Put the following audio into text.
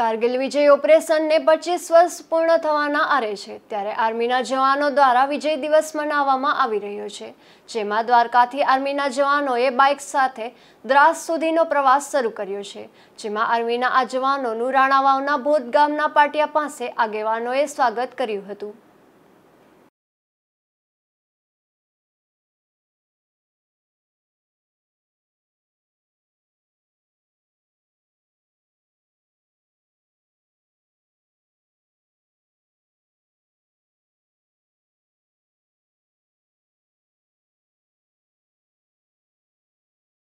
કારગિલ વિજય ઓપરેશનને પચીસ વર્ષ પૂર્ણ થવાના આરે છે ત્યારે આર્મીના જવાનો દ્વારા વિજય દિવસ મનાવવામાં આવી રહ્યો છે જેમાં દ્વારકાથી આર્મીના જવાનોએ બાઇક સાથે દ્રાસ સુધીનો પ્રવાસ શરૂ કર્યો છે જેમાં આર્મીના આ જવાનોનું રાણાવાવના ભૂત ગામના પાટિયા પાસે આગેવાનોએ સ્વાગત કર્યું હતું